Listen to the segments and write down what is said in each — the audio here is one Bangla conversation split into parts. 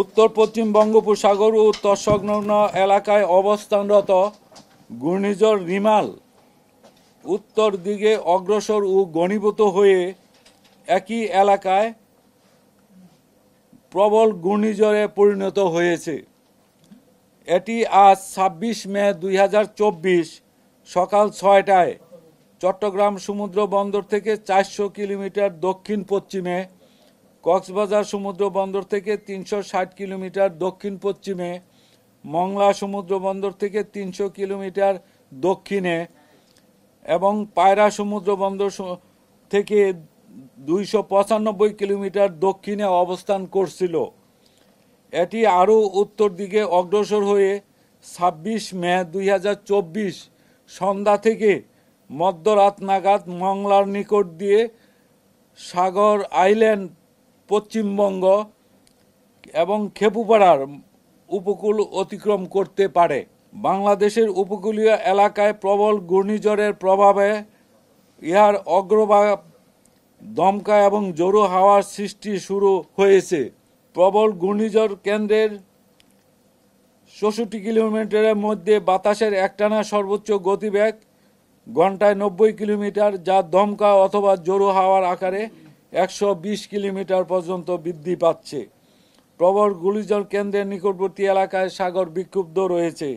উত্তর পশ্চিম বঙ্গোপসাগর ও উত্তর সংলগ্ন এলাকায় অবস্থানরত ঘূর্ণিঝড় রিমাল উত্তর দিকে অগ্রসর ও গণীভূত হয়ে একই এলাকায় প্রবল ঘূর্ণিঝড়ে পরিণত হয়েছে এটি আজ ছাব্বিশ মে দুই সকাল ছয়টায় চট্টগ্রাম সমুদ্র বন্দর থেকে চারশো কিলোমিটার দক্ষিণ পশ্চিমে কক্সবাজার সমুদ্র বন্দর থেকে তিনশো কিলোমিটার দক্ষিণ পশ্চিমে মংলা সমুদ্র বন্দর থেকে তিনশো কিলোমিটার দক্ষিণে এবং পায়রা সমুদ্র বন্দর থেকে দুইশো কিলোমিটার দক্ষিণে অবস্থান করছিল এটি আরও উত্তর দিকে অগ্রসর হয়ে ছাব্বিশ মে দুই সন্ধ্যা থেকে মধ্যরাত নাগাদ মংলার নিকট দিয়ে সাগর আইল্যান্ড পশ্চিমবঙ্গ এবং খেপুপাড়ার উপকূল অতিক্রম করতে পারে বাংলাদেশের উপকূলীয় এলাকায় প্রবল ঘূর্ণিঝড়ের প্রভাবে ইহার অগ্রভাগ দমকা এবং জোরো হাওয়ার সৃষ্টি শুরু হয়েছে প্রবল ঘূর্ণিঝড় কেন্দ্রের চৌষট্টি কিলোমিটারের মধ্যে বাতাসের একটানা সর্বোচ্চ গতিবেগ ঘন্টায় নব্বই কিলোমিটার যা দমকা অথবা জোরো হাওয়ার আকারে একশো কিলোমিটার পর্যন্ত বৃদ্ধি পাচ্ছে প্রবল গুলিজন কেন্দ্রের নিকটবর্তী এলাকায় সাগর বিক্ষুব্ধ রয়েছে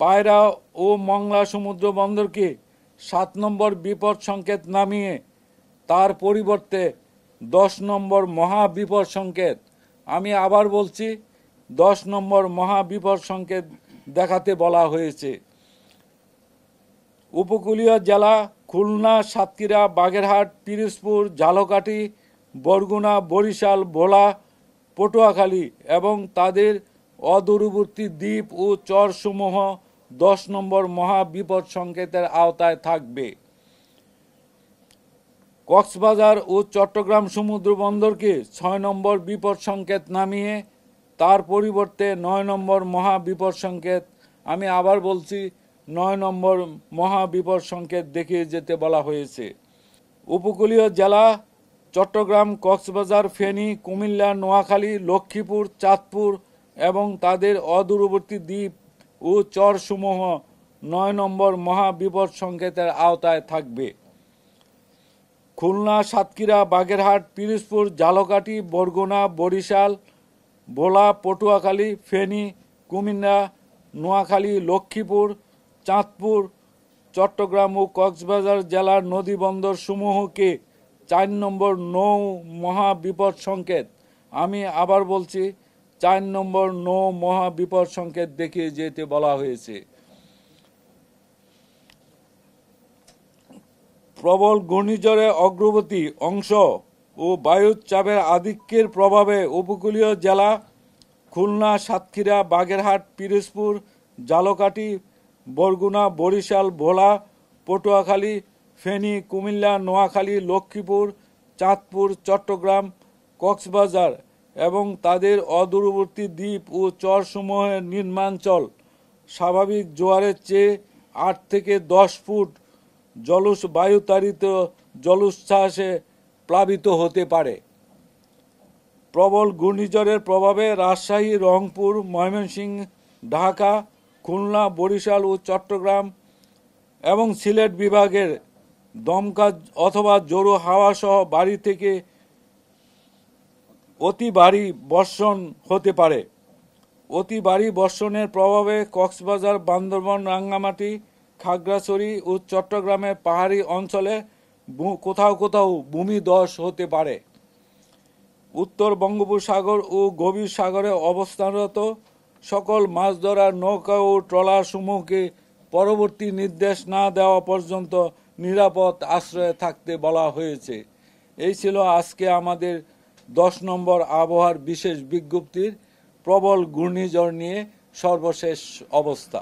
পায়রা ও মংলা সমুদ্র বন্দরকে সাত নম্বর বিপদ সংকেত নামিয়ে তার পরিবর্তে দশ নম্বর মহা বিপদ সংকেত আমি আবার বলছি দশ নম্বর মহা বিপদ সংকেত দেখাতে বলা হয়েছে উপকূলীয় জেলা খুলনা সাতক্ষীরা বাগেরহাট পিরোজপুর ঝালকাঠি বরগুনা বরিশাল ভোলা পটুয়াখালী এবং তাদের অদূরবর্তী দ্বীপ ও চরসমূহ দশ নম্বর মহাবিপদ সংকেতের আওতায় থাকবে কক্সবাজার ও চট্টগ্রাম সমুদ্র বন্দরকে ছয় নম্বর বিপদ সংকেত নামিয়ে তার পরিবর্তে নয় নম্বর মহাবিপদ সংকেত আমি আবার বলছি নয় নম্বর মহাবিপদ সংকেত দেখিয়ে যেতে বলা হয়েছে উপকূলীয় জেলা চট্টগ্রাম কক্সবাজার ফেনী কুমিল্লা নোয়াখালী লক্ষ্মীপুর চাঁদপুর এবং তাদের অদূরবর্তী দ্বীপ ও চরসমূহ নয় নম্বর মহাবিপদ সংকেতের আওতায় থাকবে খুলনা সাতক্ষীরা বাগেরহাট পিরোজপুর ঝালকাটি বরগুনা বরিশাল ভোলা পটুয়াখালী ফেনী কুমিল্লা নোয়াখালী লক্ষ্মীপুর চাঁদপুর চট্টগ্রাম ও কক্সবাজার জেলার নদী বন্দর সমূহকে চার নম্বর নৌ মহা বিপদ সংকেত আমি আবার বলছি চার নম্বর নৌ মহা বিপদ সংকেত দেখিয়ে যেতে বলা হয়েছে প্রবল ঘূর্ণিঝড়ে অগ্রগতি অংশ ও বায়ুর চাপের আধিক্যের প্রভাবে উপকূলীয় জেলা খুলনা সাতক্ষীরা বাগেরহাট পিরোজপুর জালকাটি বরগুনা বরিশাল ভোলা পটুয়াখালী ফেনী কুমিল্লা নোয়াখালী লক্ষ্মীপুর চাঁদপুর চট্টগ্রাম কক্সবাজার এবং তাদের অদূরবর্তী দ্বীপ ও চরসমূহের নির্মাঞ্চল স্বাভাবিক জোয়ারের চেয়ে আট থেকে দশ ফুট জলস বায়ুতারিত জলোচ্ছ্বাসে প্লাবিত হতে পারে প্রবল ঘূর্ণিঝড়ের প্রভাবে রাজশাহী রংপুর ময়মনসিংহ ঢাকা খুলনা বরিশাল ও চট্টগ্রাম এবং সিলেট বিভাগের দমকা অথবা জোরো হাওয়া সহ বাড়ি থেকে অতি ভারী বর্ষণ হতে পারে অতি ভারী বর্ষণের প্রভাবে কক্সবাজার বান্দরবন রাঙ্গামাটি খাগড়াছড়ি ও চট্টগ্রামের পাহাড়ি অঞ্চলে কোথাও কোথাও ভূমিধস হতে পারে উত্তর বঙ্গোপসাগর ও গভীর সাগরে অবস্থানরত সকল মাছ ধরার নৌকা ও ট্রলার সমূহকে পরবর্তী নির্দেশ না দেওয়া পর্যন্ত নিরাপদ আশ্রয়ে থাকতে বলা হয়েছে এই ছিল আজকে আমাদের দশ নম্বর আবহাওয়ার বিশেষ বিজ্ঞপ্তির প্রবল ঘূর্ণিঝড় নিয়ে সর্বশেষ অবস্থা